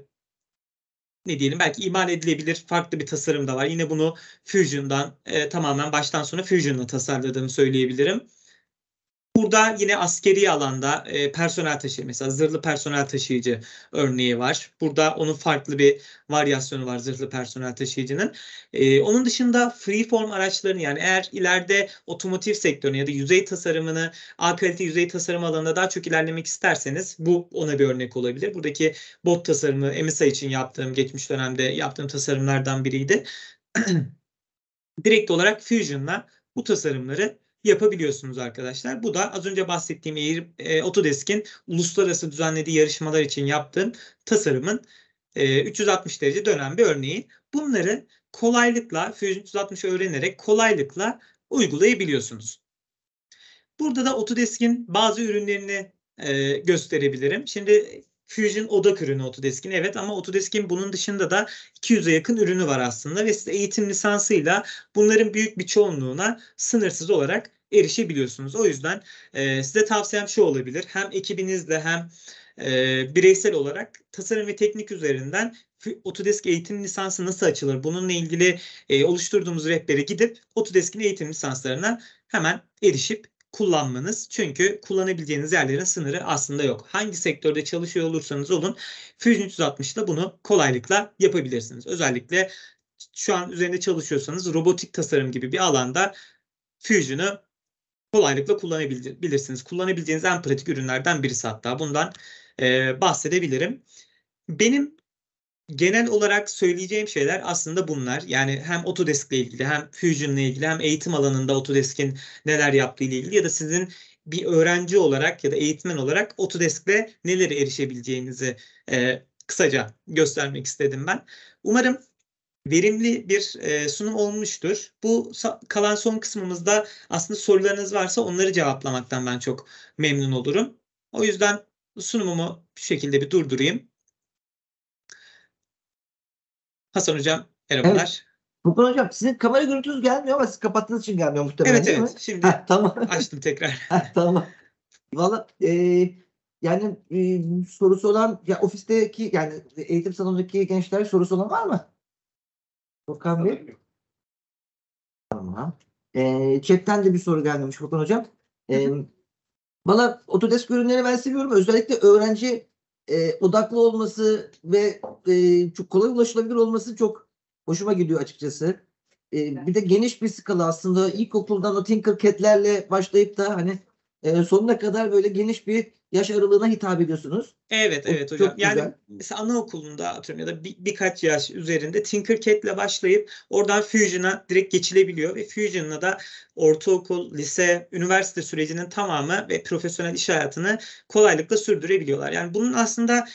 ne diyelim belki iman edilebilir farklı bir tasarım da var. Yine bunu Fusion'dan e, tamamen baştan sona Fusion'la tasarladığımı söyleyebilirim. Burada yine askeri alanda e, personel taşıyıcı mesela zırhlı personel taşıyıcı örneği var. Burada onun farklı bir varyasyonu var zırhlı personel taşıyıcının. E, onun dışında freeform araçların yani eğer ileride otomotiv sektörünü ya da yüzey tasarımını A kalite yüzey tasarım alanında daha çok ilerlemek isterseniz bu ona bir örnek olabilir. Buradaki bot tasarımı EMSA için yaptığım geçmiş dönemde yaptığım tasarımlardan biriydi. [clears throat] Direkt olarak Fusion'la bu tasarımları yapabiliyorsunuz arkadaşlar. Bu da az önce bahsettiğim Air, e, Autodesk'in uluslararası düzenlediği yarışmalar için yaptığım tasarımın 360 e, derece dönen bir örneği. Bunları kolaylıkla Fusion 360 öğrenerek kolaylıkla uygulayabiliyorsunuz. Burada da Autodesk'in bazı ürünlerini e, gösterebilirim. Şimdi Fusion odak ürünü Autodesk'in evet ama Autodesk'in bunun dışında da 200'e yakın ürünü var aslında ve siz eğitim lisansıyla bunların büyük bir çoğunluğuna sınırsız olarak erişebiliyorsunuz. O yüzden e, size tavsiyem şu olabilir. Hem ekibinizle hem e, bireysel olarak tasarım ve teknik üzerinden Otodesk eğitim lisansı nasıl açılır? Bununla ilgili e, oluşturduğumuz rehbere gidip Otodesk'in eğitim lisanslarına hemen erişip kullanmanız. Çünkü kullanabileceğiniz yerlerin sınırı aslında yok. Hangi sektörde çalışıyor olursanız olun Fusion 360 ile bunu kolaylıkla yapabilirsiniz. Özellikle şu an üzerinde çalışıyorsanız robotik tasarım gibi bir alanda Fusion'u kolaylıkla kullanabilirsiniz. Kullanabileceğiniz en pratik ürünlerden birisi hatta bundan e, bahsedebilirim. Benim genel olarak söyleyeceğim şeyler aslında bunlar. Yani hem Autodesk ile ilgili hem Fusion ile ilgili hem eğitim alanında Autodesk'in neler yaptığı ile ilgili ya da sizin bir öğrenci olarak ya da eğitmen olarak Autodesk'le neleri erişebileceğinizi e, kısaca göstermek istedim ben. Umarım verimli bir e, sunum olmuştur. Bu kalan son kısmımızda aslında sorularınız varsa onları cevaplamaktan ben çok memnun olurum. O yüzden sunumumu bu şekilde bir durdurayım. Hasan Hocam merhabalar. Evet. Furkan Hocam sizin kamera görüntünüz gelmiyor ama siz kapattığınız için gelmiyor muhtemelen Evet evet. Mi? Şimdi ha, tamam. [laughs] açtım tekrar. ha, tamam. Valla e, yani e, sorusu olan ya ofisteki yani eğitim salonundaki gençler sorusu olan var mı? Furkan Bey. Tamam. E, chatten de bir soru gelmemiş Furkan Hocam. E, Valla Autodesk ürünleri ben seviyorum. Özellikle öğrenci e, odaklı olması ve e, çok kolay ulaşılabilir olması çok hoşuma gidiyor açıkçası. E, bir de geniş bir skala aslında ilkokuldan o Tinkercad'lerle başlayıp da hani ee, sonuna kadar böyle geniş bir yaş aralığına hitap ediyorsunuz. Evet evet hocam. Çok yani güzel. mesela anaokulunda atıyorum ya da bir, birkaç yaş üzerinde Tinkercad'le başlayıp oradan Fusion'a direkt geçilebiliyor ve Fusion'la da ortaokul, lise, üniversite sürecinin tamamı ve profesyonel iş hayatını kolaylıkla sürdürebiliyorlar. Yani bunun aslında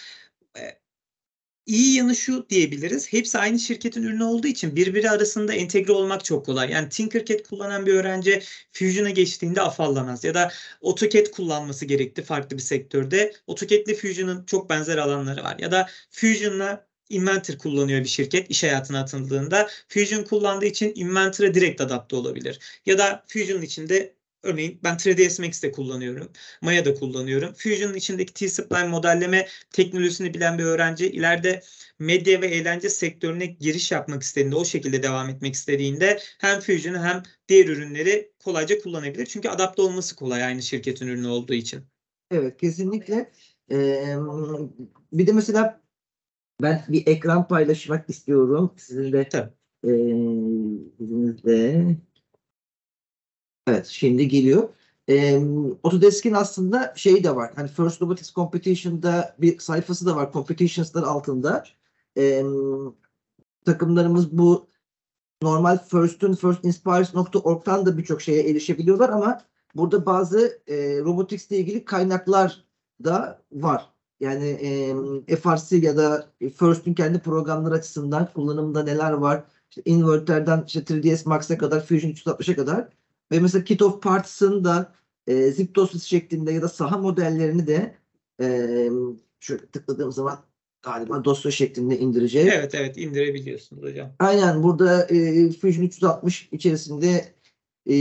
İyi yanı şu diyebiliriz. Hepsi aynı şirketin ürünü olduğu için birbiri arasında entegre olmak çok kolay. Yani Tinkercad kullanan bir öğrenci Fusion'a geçtiğinde afallamaz. Ya da AutoCAD kullanması gerekti farklı bir sektörde. AutoCAD ile Fusion'ın çok benzer alanları var. Ya da Fusion'la Inventor kullanıyor bir şirket iş hayatına atıldığında Fusion kullandığı için Inventor'a direkt adapte olabilir. Ya da Fusion içinde Örneğin ben 3ds Max'te kullanıyorum. Maya'da kullanıyorum. Fusion'un içindeki T-Spline modelleme teknolojisini bilen bir öğrenci ileride medya ve eğlence sektörüne giriş yapmak istediğinde, o şekilde devam etmek istediğinde hem Fusion'u hem diğer ürünleri kolayca kullanabilir. Çünkü adapte olması kolay aynı şirketin ürünü olduğu için. Evet kesinlikle. Ee, bir de mesela ben bir ekran paylaşmak istiyorum. Sizin de Tabii. E, Evet şimdi geliyor. E, Autodesk'in aslında şeyi de var. Hani First Robotics Competition'da bir sayfası da var. Competitions'lar altında. E, takımlarımız bu normal First'ün firstinspires.org'dan da birçok şeye erişebiliyorlar ama burada bazı e, robotics ile ilgili kaynaklar da var. Yani e, FRC ya da First'ün kendi programları açısından kullanımda neler var? İşte inverter'den işte 3ds Max'a kadar Fusion 360'a kadar ve mesela Kit of Partis'ın da e, zip dosyası şeklinde ya da saha modellerini de e, şöyle tıkladığım zaman galiba dosya şeklinde indireceğiz. Evet evet indirebiliyorsunuz hocam. Aynen burada e, Fusion 360 içerisinde e,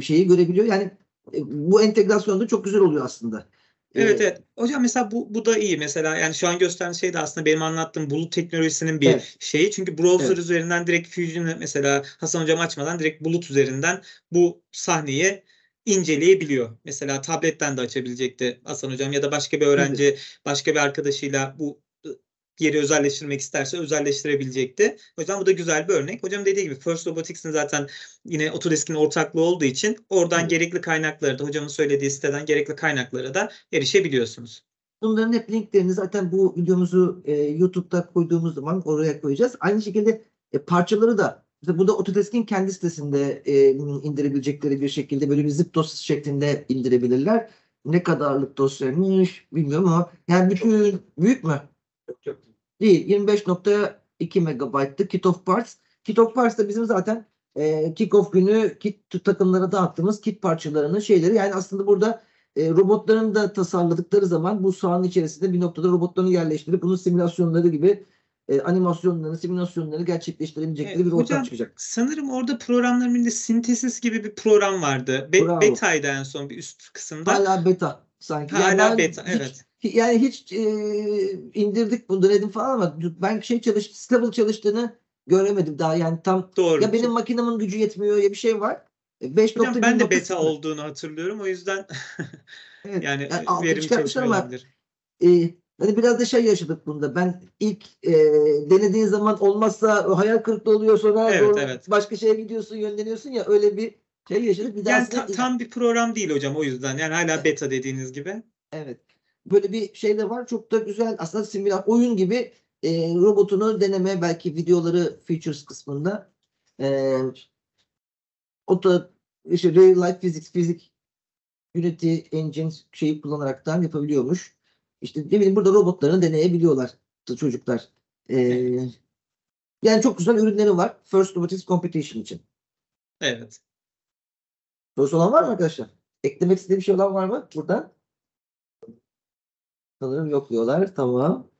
şeyi görebiliyor. Yani e, bu entegrasyonda çok güzel oluyor aslında. Evet evet. Hocam mesela bu, bu da iyi mesela yani şu an gösteren şey de aslında benim anlattığım bulut teknolojisinin bir evet. şeyi. Çünkü browser evet. üzerinden direkt Fusion'ı mesela Hasan hocam açmadan direkt bulut üzerinden bu sahneyi inceleyebiliyor. Mesela tabletten de açabilecekti Hasan hocam ya da başka bir öğrenci evet. başka bir arkadaşıyla bu geri özelleştirmek isterse özelleştirebilecekti. O yüzden bu da güzel bir örnek. Hocam dediği gibi First Robotics'in zaten yine Autodesk'in ortaklığı olduğu için oradan gerekli kaynakları da hocamın söylediği siteden gerekli kaynaklara da erişebiliyorsunuz. Bunların hep linklerini zaten bu videomuzu e, YouTube'da koyduğumuz zaman oraya koyacağız. Aynı şekilde e, parçaları da işte da Autodesk'in kendi sitesinde e, indirebilecekleri bir şekilde böyle bir zip dosyası şeklinde indirebilirler. Ne kadarlık dosyaymış bilmiyorum ama yani bütün büyük mü? Değil. 25.2 megabayttı Kit of Parts. Kitof Parts da bizim zaten e, kick-off günü kit takımlara dağıttığımız kit parçalarının şeyleri. Yani aslında burada e, robotların da tasarladıkları zaman bu sahanın içerisinde bir noktada robotlarını yerleştirip bunun simülasyonları gibi e, animasyonlarını, simülasyonlarını gerçekleştirebilecekleri e, bir ortam çıkacak. Sanırım orada programların birinde sintesis gibi bir program vardı. Be Beta'ydı en son bir üst kısımda. Hala beta sanki. Hala yani beta evet yani hiç e, indirdik bunu denedim falan ama ben şey çalış stable çalıştığını göremedim daha yani tam Doğru. ya benim makinemin gücü yetmiyor ya bir şey var. 5 e, Hocam, nokta ben de beta var. olduğunu hatırlıyorum o yüzden [laughs] evet, yani, yani verim çalışmayabilir. E, hani biraz da şey yaşadık bunda. Ben ilk e, denediğin zaman olmazsa hayal kırıklığı oluyor sonra evet, doğru, evet. başka şeye gidiyorsun yönleniyorsun ya öyle bir şey yaşadık. Bir yani ta, tam bir program değil hocam o yüzden yani hala e, beta dediğiniz gibi. Evet. Böyle bir şey de var. Çok da güzel. Aslında simülan oyun gibi e, robotunu deneme belki videoları features kısmında e, o da işte real life physics fizik Unity engines şeyi kullanaraktan yapabiliyormuş. İşte ne bileyim burada robotlarını deneyebiliyorlar çocuklar. E, yani çok güzel ürünleri var. First Robotics Competition için. Evet. Sorusu olan var mı arkadaşlar? Eklemek istediğim bir şey olan var mı buradan? Sanırım yok diyorlar. Tamam.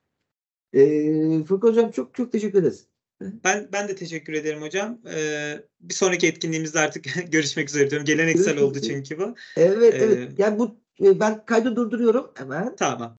Ee, Furkan Hocam çok çok teşekkür ederiz. Ben ben de teşekkür ederim hocam. Ee, bir sonraki etkinliğimizde artık [laughs] görüşmek üzere diyorum. Geleneksel oldu çünkü bu. Evet evet. Ee, yani bu e, ben kaydı durduruyorum hemen. Tamam.